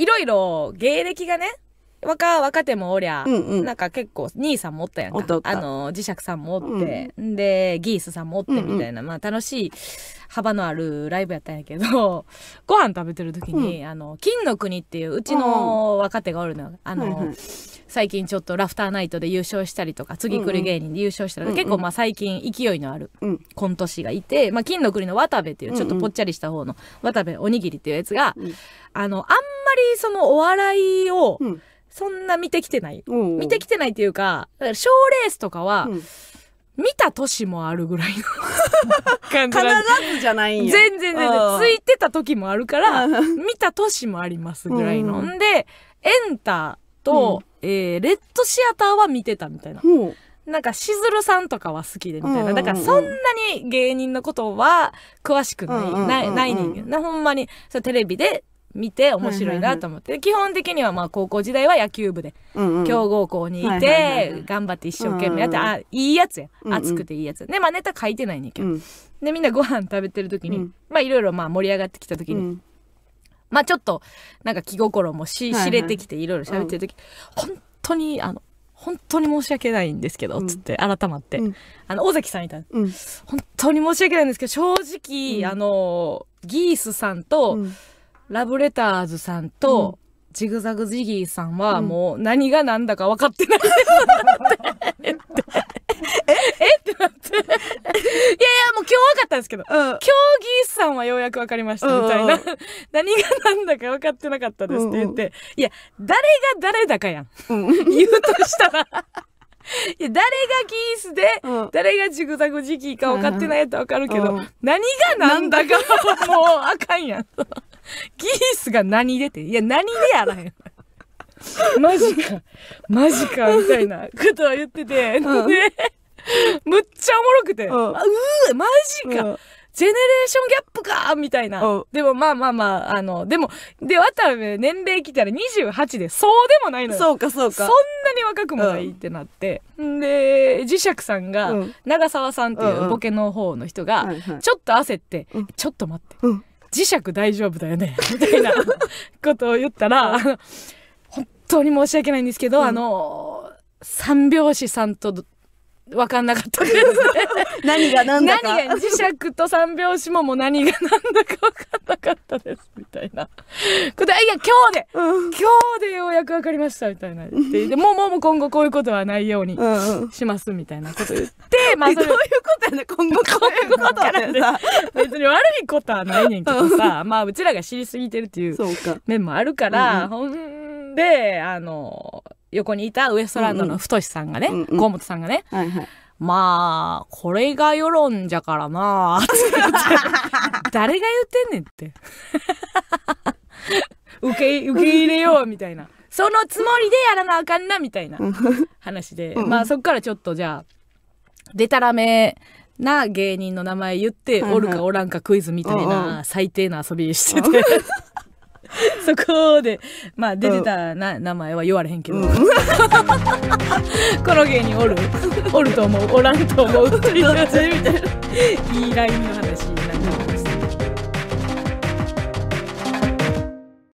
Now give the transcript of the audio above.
いろいろ芸歴がね若若手もおりゃ、うんうん、なんか結構兄さんもおったやんかあの磁石さんもおって、うん、でギースさんもおってみたいな、うんうん、まあ、楽しい幅のあるライブやったんやけど ご飯食べてる時に、うん、あの金の国っていううちの若手がおるのあの、はいはい、最近ちょっとラフターナイトで優勝したりとか次来る芸人で優勝したら、うんうん、結構まあ最近勢いのあるコント師がいて、まあ、金の国の渡部っていうちょっとぽっちゃりした方の渡部おにぎりっていうやつが、うんあのあんまりそのお笑いを、そんな見てきてない、うん、見てきてないっていうか賞レースとかは、見た年もあるぐらいの感 じ必ずじゃないんや全然全然ついてた時もあるから見た年もありますぐらいの、んでエンターと、うん、えー、レッドシアターは見てたみたいな。うんなんかしずるさんとかは好きでみたいな、だからそんなに芸人のことは詳しくない、うんうんうん、ないないねんけどほんまにそテレビで見て面白いなと思って、基本的にはまあ高校時代は野球部で、うんうん、強豪校にいて、頑張って一生懸命やって、あいいやつや熱くていいやつ、でまあネタ書いてないねんけど、うん、でみんなご飯食べてる時に、うん、まあいろいろまあ盛り上がってきた時に。うんまあちょっとなんか気心もし、知れてきていろいろ喋ってる時、本当にあの本当に申し訳ないんですけど、つって改まって、うん、あの尾崎さんいたうん、本当に申し訳ないんですけど正直、あのギースさんと、ラブレターズさんと、ジグザグジギーさんはもう何が何だか分かってないえ ってなって。いやいや、もう今日分かったんですけど、うん、競技さんはようやく分かりましたみたいな。何が何だか分かってなかったですって言って、うんうん、いや、誰が誰だかやん。うん、言うとしたら いや誰がギースで、うん誰がジグザグジ期か分かってないやったら分かるけど、うん何がなんだかもうあかんやんギースが何でっていや何でやらへんマジかマジかみたいなことは言ってて、うんでむっちゃおもろくて、うんうーマジか、うんジェネレーションギャップかみたいな。でもまあまあまあ、あの、でも、で、渡部年齢来たら28で、そうでもないのよ。そうかそうか。そんなに若くもないってなって。うん、で、磁石さんが、うん、長澤さんっていうボケの方の人が、うんうん、ちょっと焦って、うん、ちょっと待って、うん、磁石大丈夫だよね、みたいなことを言ったら、本当に申し訳ないんですけど、あの、三拍子さんと分 かんなかったです、ね、何が何だか何が磁石と三拍子ももう何が何だか分かんなかったですみたいなこといや今日で、うん、今日でようやく分かりましたみたいなで もうもう今後こういうことはないようにしますみたいなこと言って、まあそどういうことやね今後こういうことやね別に悪いことはないねんけどさ、まあうちらが知りすぎてるっていう面もあるから、うん、ほんであの横にいたウエストランドの太さんがね、うんうん、河本さんがね、はいはい、まあ、これが世論じゃからな 誰が言ってんねんって。受け、受け入れようみたいな。そのつもりでやらなあかんなみたいな話で、うん、まあそっからちょっとじゃあ、でたらめな芸人の名前言って、おるかおらんかクイズみたいな最低な遊びしてて、そこでまあ出てたな、名前は言われへんけど、うん、この芸におる おると思うおらんと思ういいラインの話